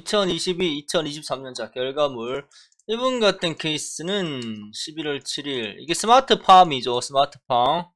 2022-2023년자 결과물 1분 같은 케이스는 11월 7일 이게 스마트팜이죠 스마트팜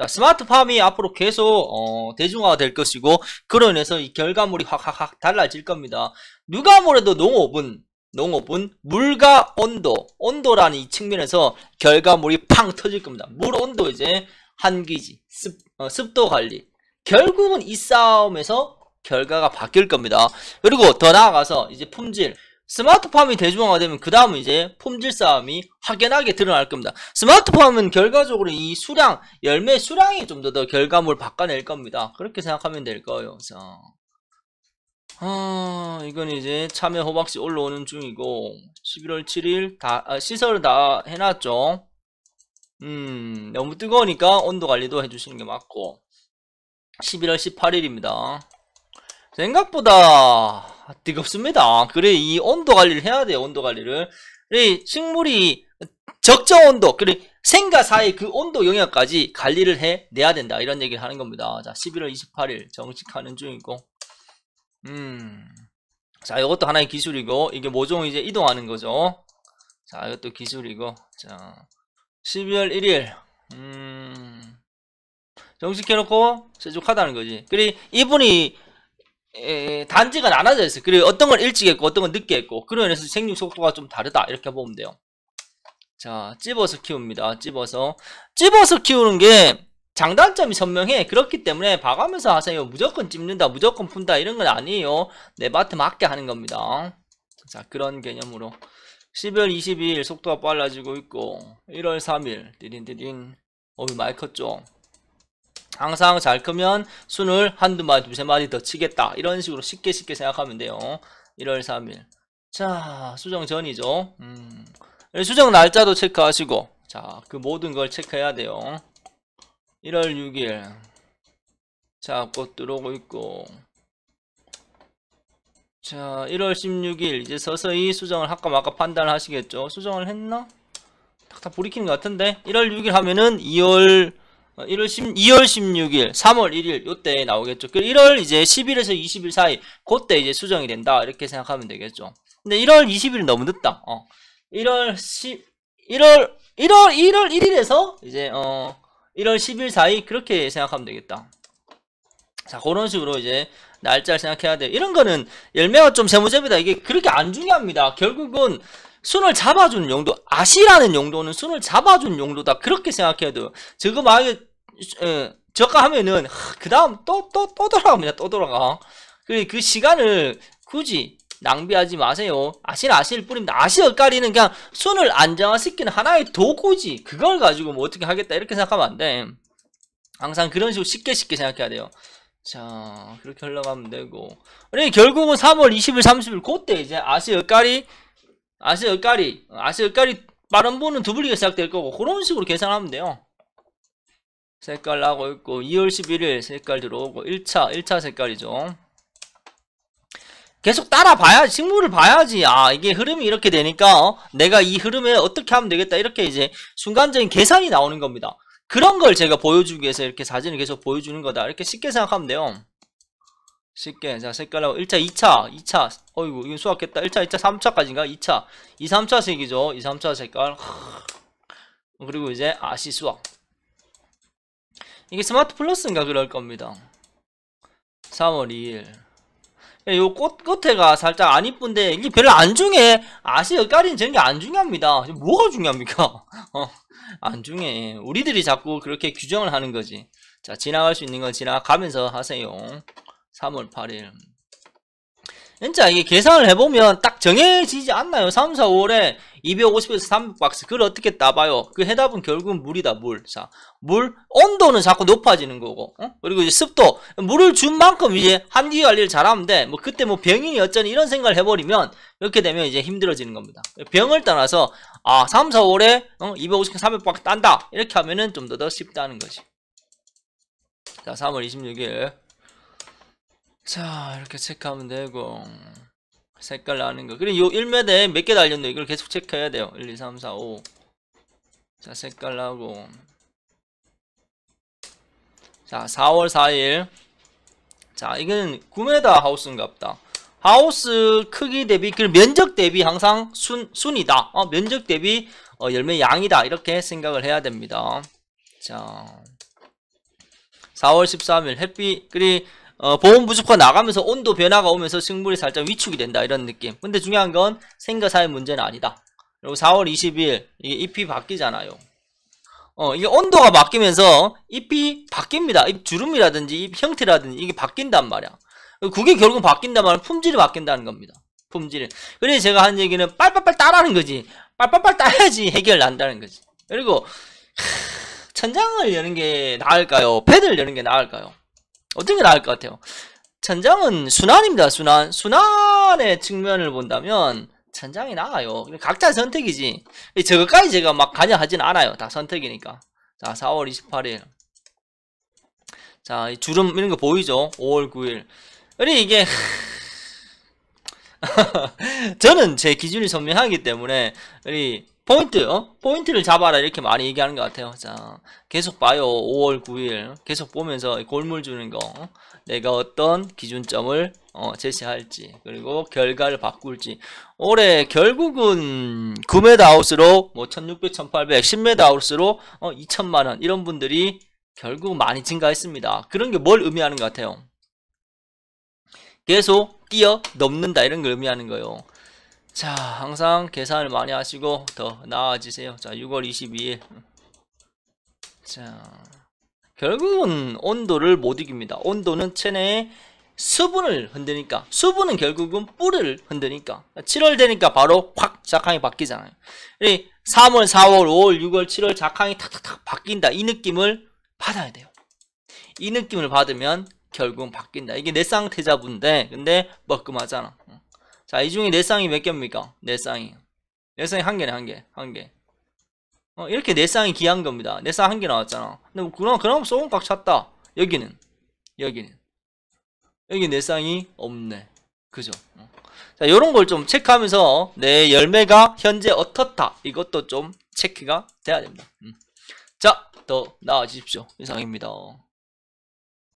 자, 스마트팜이 앞으로 계속 어, 대중화가 될 것이고 그로 인해서 이 결과물이 확확확 달라질 겁니다 누가 뭐래도 농업은 농업은 물과 온도 온도라는 이 측면에서 결과물이 팡 터질 겁니다 물 온도 이제 한기지 습, 어, 습도 관리 결국은 이 싸움에서 결과가 바뀔 겁니다. 그리고 더 나아가서 이제 품질 스마트팜이 대중화되면 그 다음은 이제 품질 싸움이 확연하게 드러날 겁니다. 스마트팜은 결과적으로 이 수량, 열매 수량이 좀 더 더 결과물 바꿔낼 겁니다. 그렇게 생각하면 될 거예요. 자. 아, 이건 이제 참여 호박씨 올라오는 중이고, 11월 7일 다, 아, 시설 을다 해놨죠. 음, 너무 뜨거우니까 온도 관리도 해주시는 게 맞고, 11월 18일입니다. 생각보다 뜨겁습니다. 그래 이 온도 관리를 해야 돼요. 온도 관리를. 그래 식물이 적정 온도, 그래 생과 사이 그 온도 영역까지 관리를 해 내야 된다. 이런 얘기를 하는 겁니다. 자, 11월 28일 정식하는 중이고. 음. 자, 이것도 하나의 기술이고 이게 모종 이제 이동하는 거죠. 자, 이것도 기술이고. 자. 12월 1일. 음. 정식해 놓고 세족하다는 거지. 그래 이분이 에, 단지가 나눠져 있어요. 그리고 어떤 건 일찍 했고 어떤 건 늦게 했고 그런 면에서 생육 속도가 좀 다르다 이렇게 보면 돼요. 자, 찝어서 키웁니다. 찝어서 찝어서 키우는 게 장단점이 선명해. 그렇기 때문에 봐가면서 하세요. 무조건 찝는다, 무조건 푼다 이런 건 아니에요. 내 밭에 맞게 하는 겁니다. 자, 그런 개념으로 12월 22일 속도가 빨라지고 있고 1월 3일 디딘디딘 어이 많이 컸죠. 항상 잘 크면 순을 한두 마디 두세 마디 더 치겠다 이런 식으로 쉽게 쉽게 생각하면 돼요 1월 3일 자 수정 전이죠 음, 수정 날짜도 체크하시고 자 그 모든 걸 체크해야 돼요 1월 6일 자꽃 들어오고 있고 자 1월 16일 이제 서서히 수정을 할까 말까 판단을 하시겠죠 수정을 했나? 딱 부리키는 것 같은데 1월 6일 하면은 2월 1월 10, 2월 16일, 3월 1일 요때 나오겠죠. 1월 그 이제 10일에서 20일 사이 그때 이제 수정이 된다 이렇게 생각하면 되겠죠. 근데 1월 20일 너무 늦다. 어. 1월 10, 1월 1월 1월 1일에서 이제 어 1월 10일 사이 그렇게 생각하면 되겠다. 자 그런 식으로 이제 날짜를 생각해야 돼. 이런 거는 열매가 좀 세무제비다 이게 그렇게 안 중요합니다. 결국은 순을 잡아주는 용도, 아시라는 용도는 순을 잡아주는 용도다. 그렇게 생각해야 돼요. 지금 만약에 저가하면은 그 다음 또 또 또 돌아갑니다. 또 돌아가. 그리고그 시간을 굳이 낭비하지 마세요. 아실 아실 뿐입니다. 아실 엇갈리는 그냥 손을 안정화시키는 하나의 도구지. 그걸 가지고 뭐 어떻게 하겠다 이렇게 생각하면 안 돼. 항상 그런 식으로 쉽게 쉽게 생각해야 돼요. 자 그렇게 흘러가면 되고 그래 결국은 3월 20일 30일 그때 이제 아실 엇갈이 아실 엇갈이 아실 엇갈이 빠른 분은 두블리가 시작될 거고 그런 식으로 계산하면 돼요. 색깔 나고 있고 2월 11일 색깔 들어오고 1차 1차 색깔이죠 계속 따라 봐야지 식물을 봐야지 아 이게 흐름이 이렇게 되니까 어? 내가 이 흐름에 어떻게 하면 되겠다 이렇게 이제 순간적인 계산이 나오는 겁니다 그런 걸 제가 보여주기 위해서 이렇게 사진을 계속 보여주는 거다 이렇게 쉽게 생각하면 돼요 쉽게 자 색깔하고 1차 2차 2차 어이구 이거 수학했다 1차 2차 3차까지인가 2차 2 3차 색이죠 2 3차 색깔 그리고 이제 아시 수학 이게 스마트 플러스인가 그럴 겁니다 3월 2일 예, 요 꽃, 끝에가 살짝 안 이쁜데 이게 별로 안 중요해 아시 엇갈린 저런 게안 중요합니다 뭐가 중요합니까 어, 안 중요해 우리들이 자꾸 그렇게 규정을 하는 거지 자 지나갈 수 있는 건 지나가면서 하세요 3월 8일 진짜 이게 계산을 해보면 딱 정해지지 않나요? 3, 4, 5월에 250에서 300박스 그걸 어떻게 따봐요? 그 해답은 결국은 물이다 물. 자, 물 온도는 자꾸 높아지는 거고 어? 그리고 이제 습도 물을 준 만큼 이제 한기 관리를 잘하면 돼. 뭐 그때 뭐병이 어쩌니 이런 생각을 해버리면 이렇게 되면 이제 힘들어지는 겁니다. 병을 떠나서아 3, 4, 5월에 어? 250, 에서 300박스 딴다 이렇게 하면은 좀 더 더 쉽다는 거지. 자, 3월 26일. 자 이렇게 체크하면 되고 색깔 나는 거 그리고 요 1m에 몇 개 달렸네 이걸 계속 체크해야 돼요 1 2 3 4 5 자 색깔 나고 자 4월 4일 자 이건 구9다 하우스인갑다 가 하우스 크기 대비 그 면적 대비 항상 순, 순이다 어, 면적 대비 어, 열매 양이다 이렇게 생각을 해야 됩니다 자 4월 13일 햇빛 그리 고 어, 보온 부족화 나가면서 온도 변화가 오면서 식물이 살짝 위축이 된다 이런 느낌 근데 중요한 건 생과사의 문제는 아니다 그리고 4월 20일 이게 잎이 바뀌잖아요 어 이게 온도가 바뀌면서 잎이 바뀝니다 잎 주름이라든지 잎 형태라든지 이게 바뀐단 말이야 그게 결국 바뀐단 말은 품질이 바뀐다는 겁니다 품질이 그래서 제가 한 얘기는 빨빨빨 따라는 거지 빨빨빨 따야지 해결 난다는 거지 그리고 하, 천장을 여는 게 나을까요 패드를 여는 게 나을까요 어떤 게 나을 것 같아요? 천장은 순환입니다. 순환. 순환의 측면을 본다면 천장이 나아요. 각자 선택이지. 저것까지 제가 막 관여하진 않아요. 다 선택이니까. 자, 4월 28일. 자, 주름 이런 거 보이죠? 5월 9일. 그리 이게 저는 제 기준이 선명하기 때문에 우리 포인트, 어? 포인트를 잡아라 이렇게 많이 얘기하는 것 같아요. 자, 계속 봐요. 5월 9일 계속 보면서 골물 주는 거, 어? 내가 어떤 기준점을 어, 제시할지 그리고 결과를 바꿀지 올해 결국은 9m 아웃으로 뭐 1600, 1800, 10m 아웃으로 어, 2천만 원 이런 분들이 결국 많이 증가했습니다. 그런 게 뭘 의미하는 것 같아요? 계속 뛰어 넘는다 이런 걸 의미하는 거예요. 자 항상 계산을 많이 하시고 더 나아지세요 자 6월 22일 자 결국은 온도를 못 이깁니다 온도는 체내에 수분을 흔드니까 수분은 결국은 뿌리를 흔드니까 7월 되니까 바로 확 작황이 바뀌잖아요 3월 4월 5월 6월 7월 작황이 탁탁탁 바뀐다 이 느낌을 받아야 돼요 이 느낌을 받으면 결국은 바뀐다 이게 내 상태자분데 근데 먹끔하잖아 자, 이 중에 네 쌍이 몇 개입니까? 네 쌍이. 네 쌍이 한 개네, 한 개. 한 개. 어, 이렇게 네 쌍이 귀한 겁니다. 네쌍한 개 나왔잖아. 근데 뭐 그럼, 그럼 소금 꽉 찼다. 여기는. 여기는. 여기 네 쌍이 없네. 그죠? 어. 자, 요런 걸 좀 체크하면서 내 열매가 현재 어떻다. 이것도 좀 체크가 돼야 됩니다. 음. 자, 더 나아지십시오. 이상입니다.